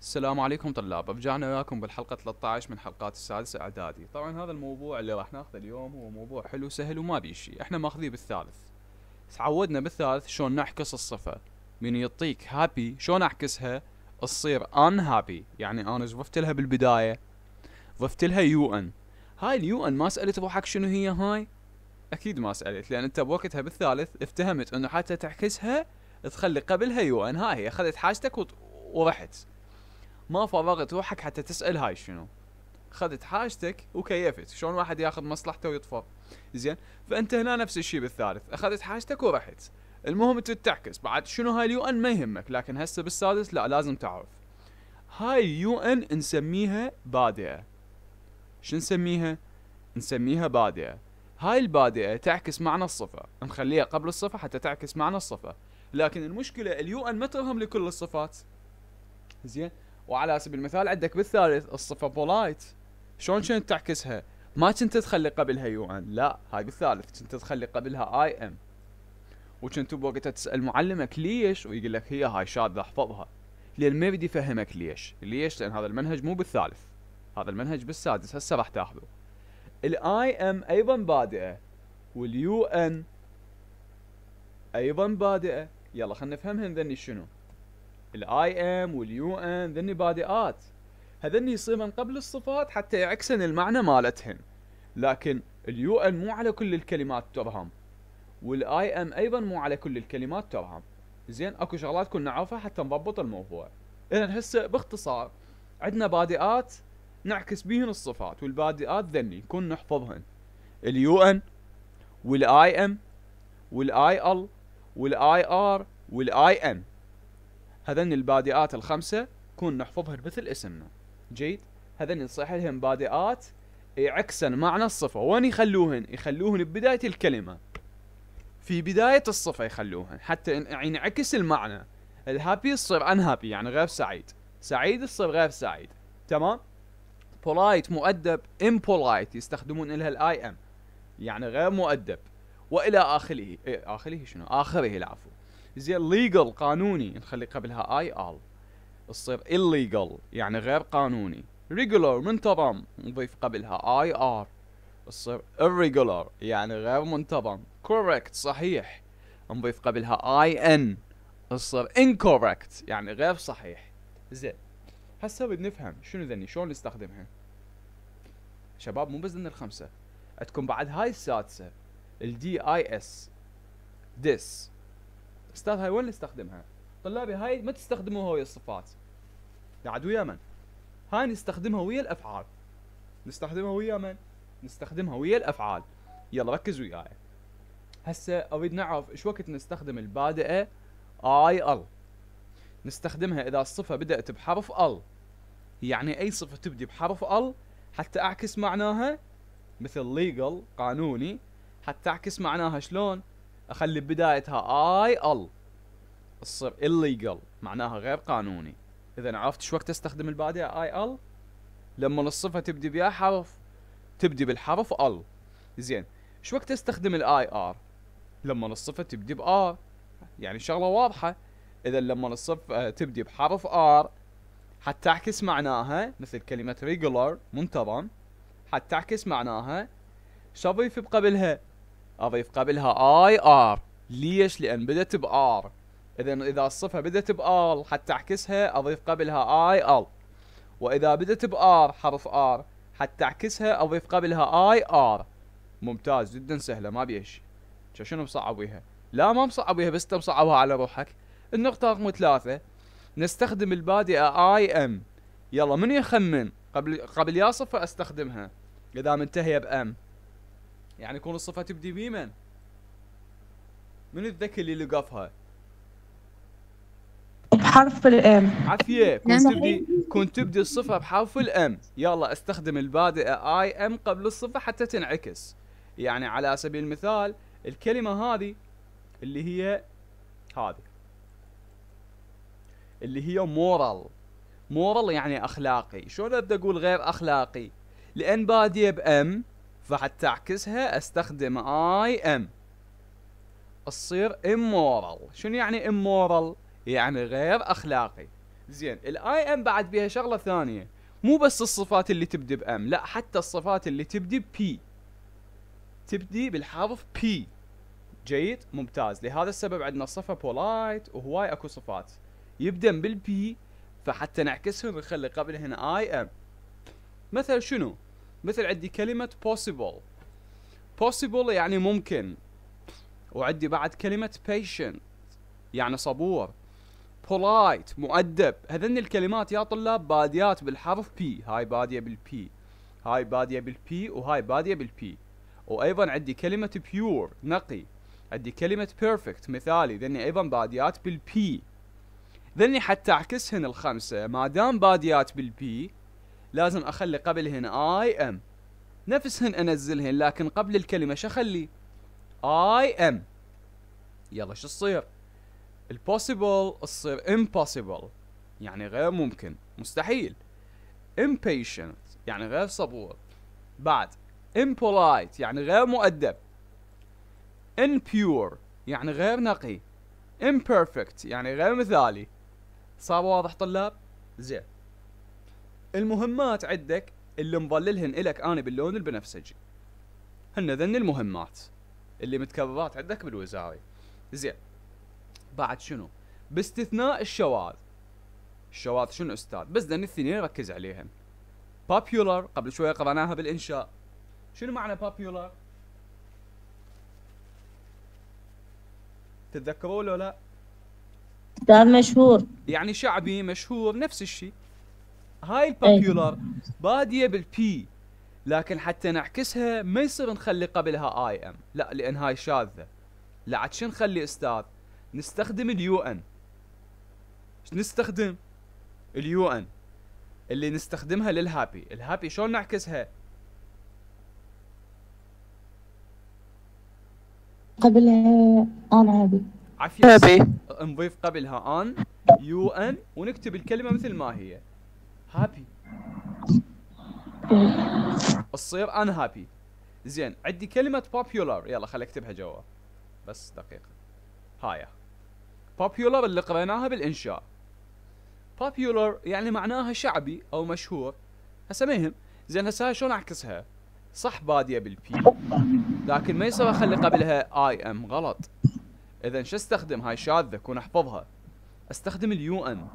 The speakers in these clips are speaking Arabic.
السلام عليكم طلاب رجعنا وياكم بالحلقة 13 من حلقات السادسة اعدادي طبعا هذا الموضوع اللي راح ناخذه اليوم هو موضوع حلو سهل وما شيء احنا ماخذيه بالثالث تعودنا بالثالث شلون نعكس الصفة من يعطيك هابي شلون اعكسها تصير ان هابي يعني انا ضفت لها بالبداية ضفت لها يو ان هاي اليو ان ما سألت روحك شنو هي هاي اكيد ما سألت لان انت بوقتها بالثالث افتهمت انه حتى تعكسها تخلي قبلها يو ان هاي هي اخذت حاجتك ورحت ما فرغت روحك حتى تسال هاي شنو خذت حاجتك وكيفت شلون واحد ياخذ مصلحته ويطفر زين فانت هنا نفس الشيء بالثالث اخذت حاجتك ورحت المهم انت تعكس بعد شنو هاي اليو ان ما يهمك لكن هسه بالسادس لا لازم تعرف هاي اليو ان نسميها بادئه شو نسميها نسميها بادئه هاي البادئه تعكس معنى الصفه نخليها قبل الصفه حتى تعكس معنى الصفه لكن المشكله اليو ان ما ترهم لكل الصفات زين وعلى سبيل المثال عندك بالثالث الصفه بولايت شلون كنت تعكسها؟ ما كنت تخلي قبلها يو ان لا هاي بالثالث كنت تخلي قبلها اي ام وكنت بوقتها تسال معلمك ليش ويقول لك هي هاي شاذه احفظها لان ما بدي يفهمك ليش ليش لان هذا المنهج مو بالثالث هذا المنهج بالسادس هسه راح تاخذه الاي ام ايضا بادئه واليو ان ايضا بادئه يلا خلينا نفهمهم ذني شنو الاي ام واليو ان ذني بادئات هذني يصير من قبل الصفات حتى يعكسن المعنى مالتهن لكن اليو ان مو على كل الكلمات ترهم والاي ام ايضا مو على كل الكلمات ترهم زين اكو شغلات كنا نعرفها حتى نضبط الموضوع اذا هسه باختصار عندنا بادئات نعكس بهن الصفات والبادئات ذني كن نحفظهن اليو ان والاي ام والاي ال والاي ار والاي ان هذن البادئات الخمسة كون نحفظهن مثل اسمنا جيد هذن نصيح لهم بادئات يعكسن معنى الصفة وين يخلوهن يخلوهن ببداية الكلمة في بداية الصفة يخلوهن حتى يعني ينعكس المعنى الهابي تصير انهابي هابي يعني غير سعيد سعيد تصير غير سعيد تمام بولايت مؤدب impolite يستخدمون لها الاي ام يعني غير مؤدب والى اخره إيه، اخره شنو اخره العفو زين ليجل قانوني نخلي قبلها اي ال تصير illegal يعني غير قانوني regular منتظم نضيف قبلها اي ار تصير irregular يعني غير منتظم correct صحيح نضيف قبلها اي ان تصير incorrect يعني غير صحيح زين هسه بدنا نفهم شنو ذني شلون نستخدمها شباب مو بس ذن الخمسه عندكم بعد هاي السادسه الدي اي اس ديس استاذ هاي وين استخدمها؟ طلابي هاي ما تستخدموها ويا الصفات قاعد ويا من؟ هاي نستخدمها ويا الافعال نستخدمها ويا من؟ نستخدمها ويا الافعال يلا ركز وياي هسه اريد نعرف ايش وقت نستخدم البادئه اي ال نستخدمها اذا الصفه بدات بحرف ال يعني اي صفه تبدي بحرف ال حتى اعكس معناها مثل legal قانوني حتى اعكس معناها شلون اخلي بدايتها اي ال تصير illegal معناها غير قانوني اذا عرفت شو وقت استخدم البادئة اي ال لما الصفة تبدي بيا حرف تبدي بالحرف ال زين شو وقت استخدم الاي ار لما الصفة تبدي بار يعني شغلة واضحة اذا لما الصفة تبدي بحرف ار حتعكس معناها مثل كلمة regular منتظم حتعكس معناها شو اضيف بقبلها اضيف قبلها اي ار ليش لان بدت بار اذا اذا الصفه بدت بار حتى اعكسها اضيف قبلها اي ال واذا بدت بار حرف ار حتى اعكسها اضيف قبلها اي ار ممتاز جدا سهله ما بيش شنو مصعب بيها؟ لا ما مصعب بيها بس مصعبها على روحك النقطه رقم ثلاثة نستخدم البادئه اي ام يلا من يخمن قبل قبل يا صفه استخدمها اذا منتهيه بام يعني يكون الصفة تبدي بيمن من الذكي اللي لقفها بحرف الام عافية كنت نعم، تبدي كنت تبدي الصفة بحرف الام يلا استخدم البادئة اي ام قبل الصفة حتى تنعكس يعني على سبيل المثال الكلمة هذه اللي هي هذه اللي هي مورال مورال يعني اخلاقي شلون ابدا اقول غير اخلاقي لان باديه بام فحتى اعكسها استخدم اي ام تصير immoral شنو يعني immoral يعني غير اخلاقي زين الاي ام بعد بها شغله ثانيه مو بس الصفات اللي تبدي بام لا حتى الصفات اللي تبدي بي تبدي بالحرف بي جيد ممتاز لهذا السبب عندنا صفه بولايت وهواي اكو صفات يبدا بالبي فحتى نعكسهم نخلي قبلهن اي ام مثل شنو مثل عندي كلمة possible possible يعني ممكن وعندي بعد كلمة patient يعني صبور polite مؤدب هذن الكلمات يا طلاب باديات بالحرف P هاي بادية بالبي هاي بادية بالبي وهاي بادية بالبي وايضا عندي كلمة pure نقي عندي كلمة perfect مثالي ذني ايضا باديات بالبي ذني حتى اعكسهن الخمسة ما دام باديات بالبي لازم اخلي قبلهن اي ام نفسهن انزلهن لكن قبل الكلمه شو اخلي؟ اي ام يلا شو تصير البوسيبل تصير امبوسيبل يعني غير ممكن مستحيل impatient يعني غير صبور بعد impolite يعني غير مؤدب impure يعني غير نقي imperfect يعني غير مثالي صار واضح طلاب زين المهمات عندك اللي مظللهن إلك أنا باللون البنفسجي هن ذن المهمات اللي متكررات عندك بالوزاري زين بعد شنو باستثناء الشواذ الشواذ شنو استاذ بس ذن الاثنين ركز عليهم popular قبل شوية قرأناها بالإنشاء شنو معنى popular تتذكروا لو لا؟ استاذ مشهور يعني شعبي مشهور نفس الشيء هاي إيه. البوبيولار باديه بالبي لكن حتى نعكسها ما يصير نخلي قبلها اي ام لا لان هاي شاذه لا عاد شو نخلي استاذ نستخدم اليو ان نستخدم اليو ان اللي نستخدمها للهابي الهابي شلون نعكسها قبلها ان هابي عفية نضيف قبلها ان يو ان ونكتب الكلمه مثل ما هي هابي تصير ان هابي زين عندي كلمة popular يلا خلي اكتبها جوا بس دقيقة هاي popular اللي قريناها بالانشاء popular يعني معناها شعبي او مشهور هسه ما يهم زين هسه شلون اعكسها صح بادية بالبي لكن ما يصير اخلي قبلها اي ام غلط اذا شو استخدم هاي شاذة كون احفظها استخدم اليو ان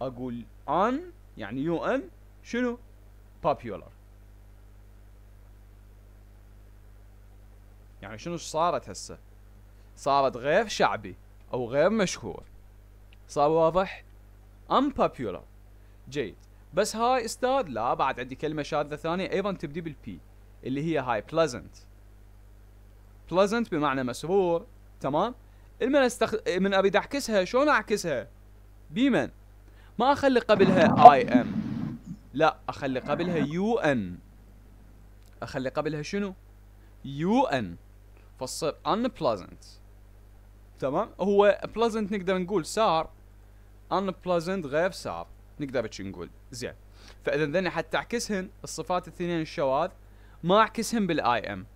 اقول ان يعني يو ام شنو popular يعني شنو صارت هسه صارت غير شعبي او غير مشهور صار واضح unpopular جيد بس هاي استاذ لا بعد عندي كلمه شاذه ثانيه ايضا تبدي بالبي اللي هي هاي pleasant pleasant بمعنى مسرور تمام المن استخ... من اريد اعكسها شلون اعكسها بمن ما اخلي قبلها اي ام لا اخلي قبلها يو ان اخلي قبلها شنو يو ان فتصير ان بلازنت تمام هو بلازنت نقدر نقول سار ان بلازنت غير سار نقدر نقول زين فاذا ذني حتى اعكسهن الصفات الاثنين الشواذ ما اعكسهن بالاي ام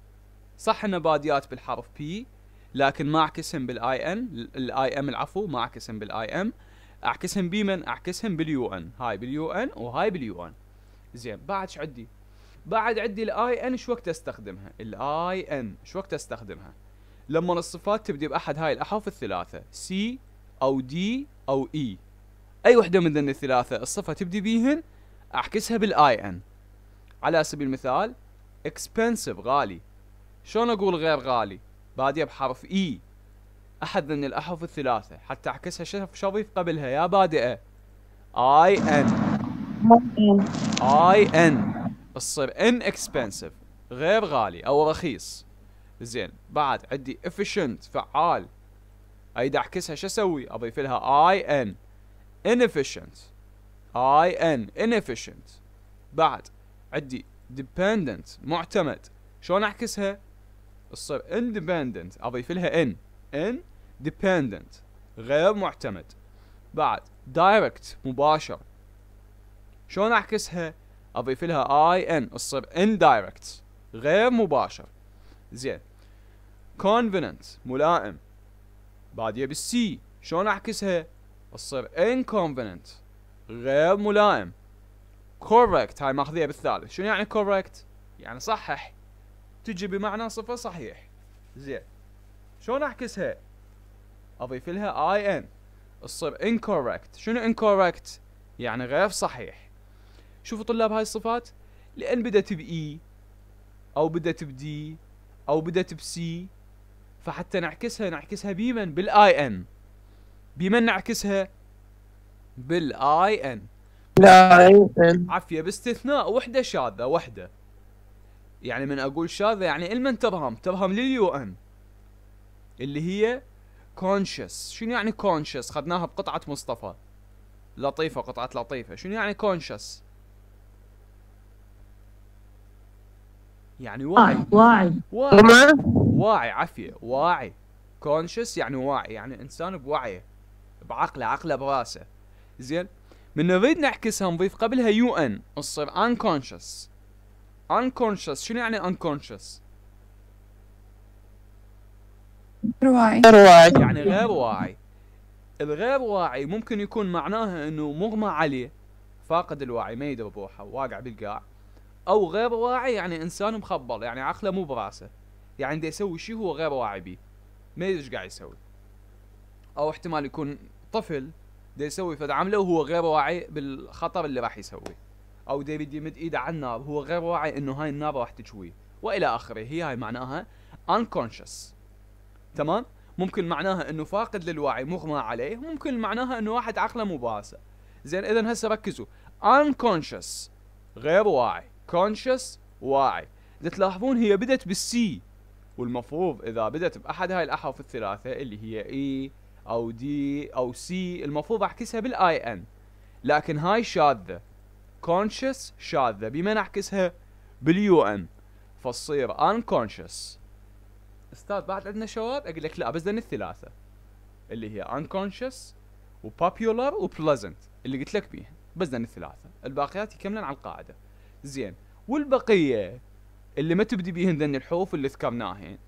صح ان باديات بالحرف بي لكن ما اعكسهن بالاي ان الاي ام العفو ما اعكسهن بالاي ام اعكسهم بمن اعكسهم باليو ان هاي باليو ان وهاي باليو ان زين بعد ايش عندي بعد عندي الاي ان شو وقت استخدمها الاي ان شو وقت استخدمها لما الصفات تبدي باحد هاي الاحرف الثلاثه سي او دي او اي e. اي وحده من ذن الثلاثه الصفه تبدي بيهن اعكسها بالاي ان على سبيل المثال expensive غالي شلون اقول غير غالي باديه بحرف اي e. أحد من الأحرف الثلاثة حتى أعكسها اضيف قبلها يا بادئة I N I N تصير inexpensive غير غالي أو رخيص زين بعد عندي efficient فعال أريد أعكسها شو أسوي؟ أضيف لها I N inefficient I N inefficient بعد عندي dependent معتمد شلون أعكسها؟ تصير independent أضيف لها ان ان dependent غير معتمد بعد direct مباشر شلون اعكسها اضيف لها in ان تصير indirect غير مباشر زين convenient ملائم بعد يبي C شلون اعكسها تصير inconvenient غير ملائم correct هاي ماخذيها بالثالث شنو يعني correct يعني صحح تجي بمعنى صفة صحيح زين شلون اعكسها اضيف لها اي ان تصير incorrect شنو incorrect يعني غير صحيح شوفوا طلاب هاي الصفات لان بدت باي e، او بدت بدي او بدت بسي فحتى نعكسها نعكسها بمن بالاي ان بمن نعكسها بالاي ان لا عفيه باستثناء وحده شاذه وحده يعني من اقول شاذه يعني المن تبهم تبهم لليو ان اللي هي كونشس شنو يعني كونشس خذناها بقطعة مصطفى لطيفة قطعة لطيفة شنو يعني كونشس يعني واعي واعي واعي عفية عافية واعي كونشس يعني واعي يعني انسان بوعيه بعقله عقله براسه زين من نريد نعكسها نضيف قبلها يو ان تصير unconscious unconscious شنو يعني unconscious؟ واعي غير واعي يعني غير واعي الغير واعي ممكن يكون معناها انه مغمى عليه فاقد الوعي ما يدري بروحه واقع بالقاع او غير واعي يعني انسان مخبل يعني عقله مو براسه يعني دا يسوي شيء هو غير واعي بيه ما يدري ايش قاعد يسوي او احتمال يكون طفل دا يسوي فد عمله وهو غير واعي بالخطر اللي راح يسويه او دا يريد يمد ايده على النار هو غير واعي انه هاي النار راح تشويه والى اخره هي هاي معناها unconscious تمام ممكن معناها انه فاقد للوعي مغمى عليه ممكن معناها انه واحد عقله مو زين اذا هسه ركزوا unconscious غير واعي conscious واعي اذا تلاحظون هي بدت بالسي والمفروض اذا بدت باحد هاي الاحرف الثلاثه اللي هي اي e او دي او سي المفروض اعكسها بالاي ان لكن هاي شاذه conscious شاذه بمن اعكسها باليو ان فتصير unconscious استاذ بعد عندنا شواذ اقول لك لا بس ذن الثلاثه اللي هي انكونشس وبوبيولار وبليزنت اللي قلت لك بيها بس ذن الثلاثه الباقيات يكملن على القاعده زين والبقيه اللي ما تبدي بيهن ذن الحروف اللي ذكرناهن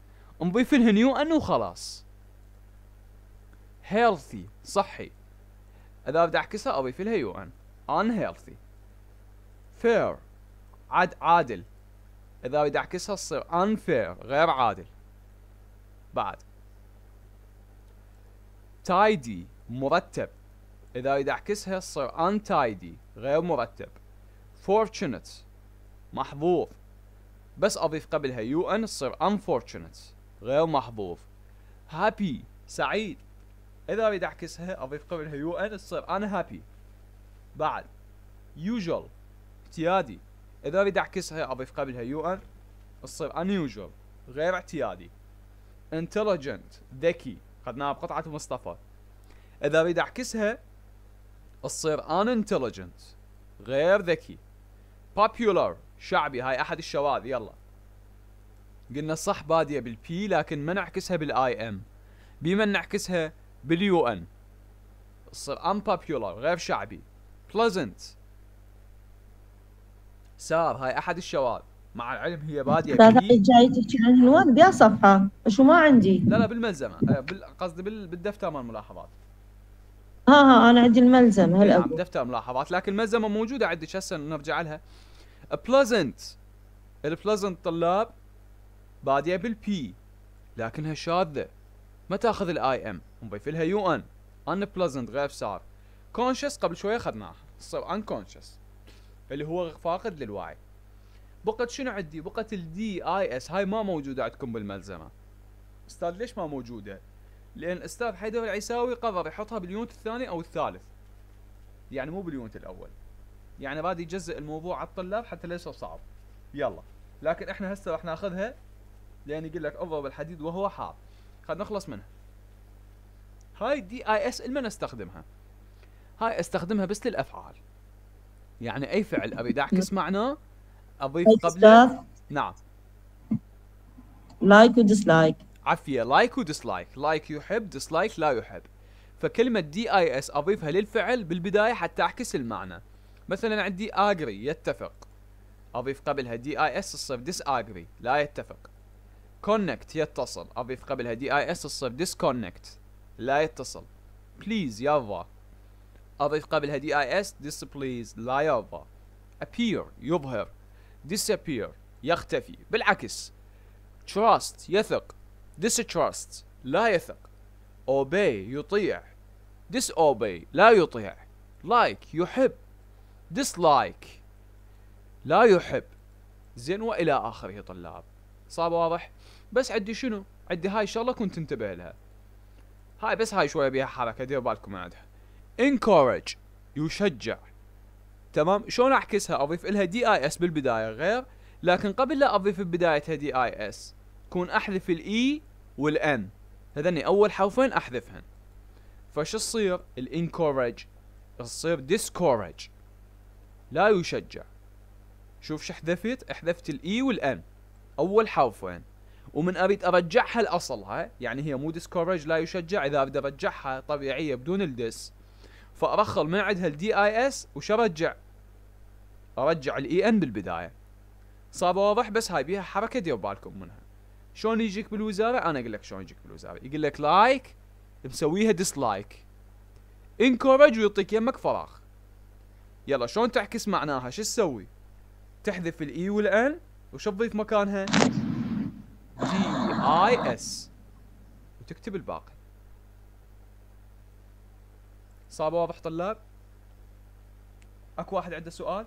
نضيف لهن يو ان وخلاص هيلثي صحي اذا بدي اعكسها اضيف لها يو ان ان هيلثي فير عاد عادل اذا بدي اعكسها تصير unfair غير عادل بعد تايدي مرتب اذا اريد اعكسها تصير انتايدي غير مرتب فورتشنت محظوظ بس اضيف قبلها يو ان تصير unfortunate غير محظوظ هابي سعيد اذا اريد اعكسها اضيف قبلها يو ان تصير انا هابي بعد يوجوال اعتيادي اذا اريد اعكسها اضيف قبلها يو ان تصير يوجوال غير اعتيادي انتليجنت ذكي اخذناها بقطعه مصطفى اذا اريد اعكسها تصير ان انتليجنت غير ذكي popular شعبي هاي احد الشواذ يلا قلنا صح باديه بالبي لكن ما نعكسها بالاي ام بما نعكسها باليو ان تصير unpopular غير شعبي pleasant سار هاي احد الشواذ مع العلم هي باديه لا جاي تحكي عن العنوان بيا صفحه شو ما عندي لا لا بالملزمه آه، قصدي بالدفتر مال الملاحظات ها ها انا عندي الملزمه إيه، هلا نعم دفتر ملاحظات لكن الملزمه موجوده عندك هسه نرجع لها بليزنت البليزنت طلاب باديه بالبي لكنها شاذه ما تاخذ الاي ام نضيف لها يو ان ان بليزنت غير صار كونشس قبل شويه اخذناها تصير ان كونشس اللي هو فاقد للوعي بقت شنو عندي بقت الدي اي اس هاي ما موجوده عندكم بالملزمه استاذ ليش ما موجوده لان استاذ حيدر العيساوي قرر يحطها باليونت الثاني او الثالث يعني مو باليونت الاول يعني راد يجزئ الموضوع على الطلاب حتى لا صعب يلا لكن احنا هسه راح ناخذها لان يقول لك اضرب الحديد وهو حار خلينا نخلص منها هاي الدي اي اس لمن استخدمها هاي استخدمها بس للافعال يعني اي فعل اريد اعكس معناه اضيف قبل نعم لايك وديسلايك عفيه لايك وديسلايك لايك يحب ديسلايك لا يحب فكلمة دي اي اس اضيفها للفعل بالبداية حتى اعكس المعنى مثلا عندي اجري يتفق اضيف قبلها دي اي اس الصف ديس اجري لا يتفق كونكت يتصل اضيف قبلها دي اي اس ديس ديسكونكت لا يتصل بليز يابا اضيف قبلها دي اي اس ديس بليز لا يابا appear يظهر disappear يختفي بالعكس trust يثق distrust لا يثق obey يطيع disobey لا يطيع like يحب dislike لا يحب زين والى اخره يا طلاب صعب واضح بس عندي شنو عندي هاي شغله كنت انتبه لها هاي بس هاي شويه بيها حركه دير بالكم عندها encourage يشجع تمام شلون اعكسها اضيف لها دي اي اس بالبدايه غير لكن قبل لا اضيف بدايتها دي اي اس كون احذف الاي e والان هذني اول حرفين احذفهن فشو تصير الانكورج تصير discourage لا يشجع شوف شو حذفت حذفت الاي e والان اول حرفين ومن اريد ارجعها لاصلها يعني هي مو discourage لا يشجع اذا اريد ارجعها طبيعيه بدون الدس فارخل من عندها الدي اي اس وش ارجع؟ ارجع الاي ان e بالبدايه صار واضح بس هاي بيها حركه دير بالكم منها شلون يجيك بالوزاره انا اقول لك شلون يجيك بالوزاره يقول لك لايك مسويها ديسلايك انكورج ويعطيك يمك فراغ يلا شلون تعكس معناها شو تسوي تحذف الاي e والان وش تضيف مكانها دي اي اس وتكتب الباقي صعبة واضح طلاب اكو واحد عنده سؤال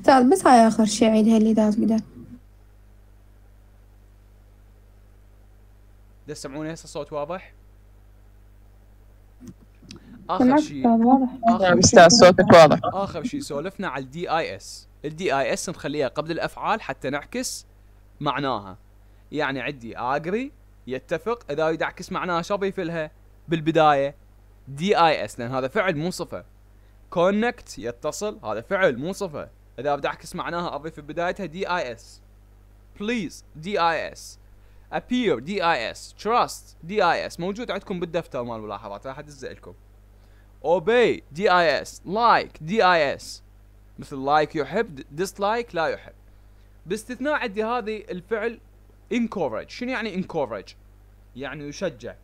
استاذ بس هاي اخر شيء عيدها اللي داز تقدر تسمعوني هسه صوت واضح؟ اخر شيء اخر نعم، استاذ صوتك واضح اخر شيء سولفنا على الدي اي اس الدي اي اس نخليها قبل الافعال حتى نعكس معناها يعني عندي اجري يتفق اذا اريد اعكس معناها شو اضيف لها بالبدايه دي اي اس لان هذا فعل مو صفه كونكت يتصل هذا فعل مو صفه اذا بدي اعكس معناها اضيف بدايتها دي اي اس بليز دي اي اس appear دي اي اس تراست دي اي اس موجود عندكم بالدفتر مال الملاحظات راح ادزه لكم obey دي اي اس لايك دي اي اس مثل لايك like يحب ديسلايك لا يحب باستثناء عندي هذه الفعل انكورج شنو يعني انكورج يعني يشجع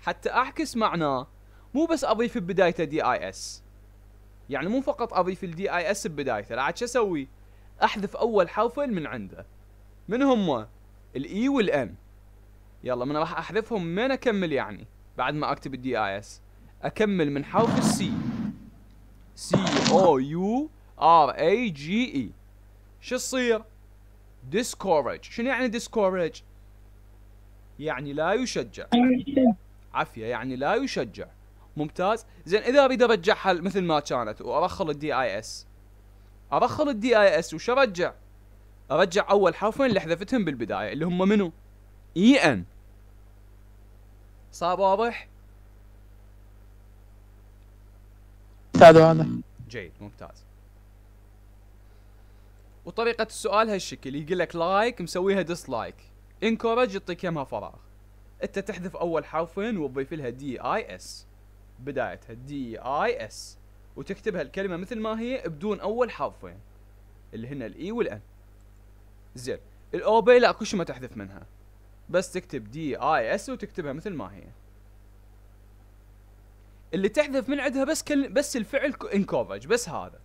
حتى اعكس معناه مو بس اضيف ببدايته دي اي اس يعني مو فقط اضيف الدي اي اس ببدايته لا عاد شو اسوي احذف اول حرفين من عنده من هم الاي e والان يلا من راح احذفهم من اكمل يعني بعد ما اكتب الدي اي اس اكمل من حرف السي سي او يو ار اي جي اي شو تصير ديسكورج شنو يعني ديسكورج يعني لا يشجع عافيه يعني لا يشجع ممتاز زين اذا اريد ارجعها مثل ما كانت وارخل الدي اي اس ارخل الدي اي اس وش ارجع ارجع اول حرفين اللي حذفتهم بالبدايه اللي هم منو اي e ان صار واضح هذا انا جيد ممتاز وطريقة السؤال هالشكل يقول لك لايك مسويها ديسلايك انكورج يعطيك يمها فراغ انت تحذف اول حرفين وتضيف لها دي اي اس بدايتها دي اي اس وتكتبها الكلمة مثل ما هي بدون اول حرفين اللي هن الاي e والان زين الاوبي لا كل ما تحذف منها بس تكتب دي اي اس وتكتبها مثل ما هي اللي تحذف من عندها بس كل بس الفعل انكورج بس هذا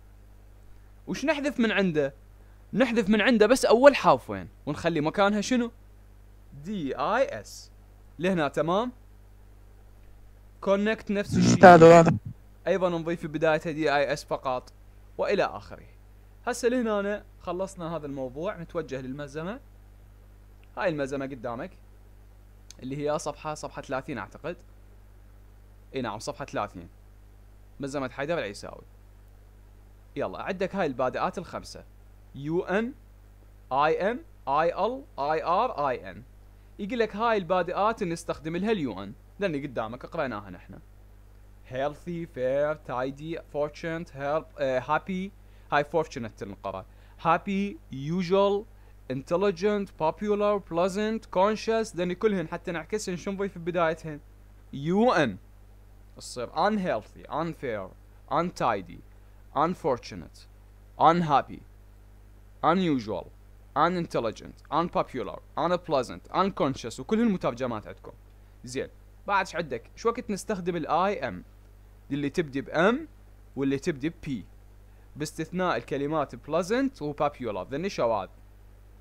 وش نحذف من عنده نحذف من عنده بس اول حرفين ونخلي مكانها شنو دي اي اس لهنا تمام كونكت نفس الشيء ايضا نضيف في بدايتها دي اي اس فقط والى اخره هسه لهنا خلصنا هذا الموضوع نتوجه للمزمه هاي المزمه قدامك اللي هي صفحه صفحه 30 اعتقد اي نعم صفحه 30 مزمه حيدر العيساوي يلا عندك هاي البادئات الخمسه يو ان اي ان اي ال اي ار اي ان يقول لك هاي البادئات نستخدم لها اليو ان لان قدامك قريناها نحن healthy fair tidy fortunate help uh, happy هاي fortunate تنقرا happy usual intelligent popular pleasant conscious لان كلهن حتى نعكسهن شو نضيف بدايتهن يو ان تصير unhealthy unfair untidy unfortunate unhappy unusual unintelligent unpopular unpleasant unconscious وكل المترجمات عندكم زين بعد عندك شو وقت نستخدم الاي ام اللي تبدي بام واللي تبدي ببي باستثناء الكلمات pleasant وpopular ذني شواذ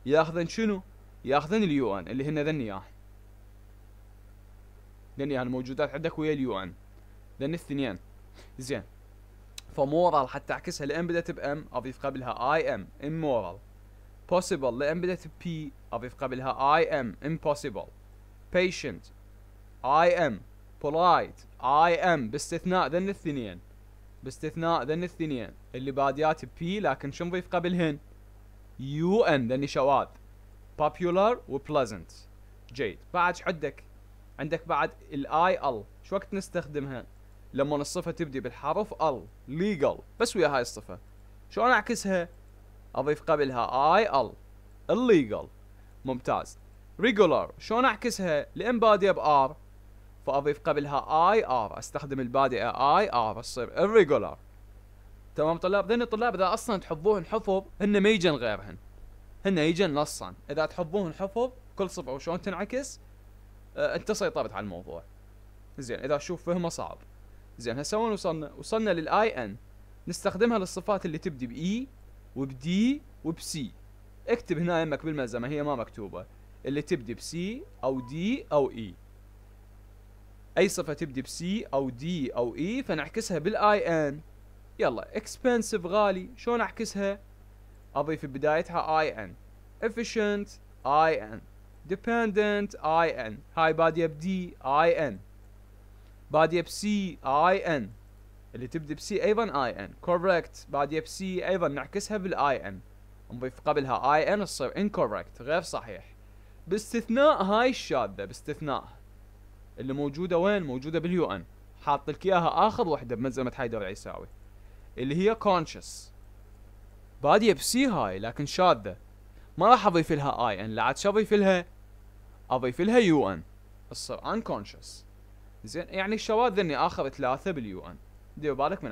ياخذن شنو؟ ياخذن اليو ان اللي هن ذني ياه ذني يعني موجودات عندك ويا اليو ان ذني الثنين زين فمورال حتى اعكسها لان بدات بام اضيف قبلها اي ام immoral possible لان بدات بي اضيف قبلها اي ام impossible patient I am polite I am باستثناء ذن الاثنين باستثناء ذن الاثنين اللي باديات بي لكن شو نضيف قبلهن يو ان ذني شواذ popular و pleasant جيد بعد عندك عندك بعد الاي ال شو وقت نستخدمها لما الصفه تبدي بالحرف ال ليجل بس ويا هاي الصفه شلون اعكسها اضيف قبلها اي ال الليجل ممتاز ريجولار شلون اعكسها لان باديه بار فاضيف قبلها اي ار استخدم البادئه اي ار تصير الريجولار تمام طلاب ذني الطلاب اذا اصلا تحبون حفظ هن ما يجن غيرهن هن يجن نصا اذا تحبون حفظ كل صفه وشلون تنعكس أه، انت سيطرت على الموضوع زين اذا تشوف فهمه صعب زين هسه وين وصلنا وصلنا للاي ان نستخدمها للصفات اللي تبدي باي e وبدي وبسي اكتب هنا يمك بالملزمه هي ما مكتوبه اللي تبدي بسي او دي او اي e. اي صفه تبدي بسي او دي او اي e فنعكسها بالاي ان يلا expensive غالي شلون اعكسها اضيف بدايتها اي ان efficient اي ان dependent اي ان هاي باديه بدي اي ان باديه بسي اي ان اللي ب بسي ايضا اي ان كوركت باديه بسي ايضا نعكسها بالاي ان نضيف قبلها اي ان تصير انكوركت غير صحيح باستثناء هاي الشاذه باستثناء اللي موجوده وين موجوده باليو ان حاط لك اياها اخر وحده بمزمه حيدر العيساوي اللي هي كونشس باديه بسي هاي لكن شاذه ما راح اضيف لها اي ان لا عاد شو اضيف لها اضيف لها يو ان تصير انكونشس زين يعني الشواذ اني اخذ ثلاثه باليو ان دير بالك من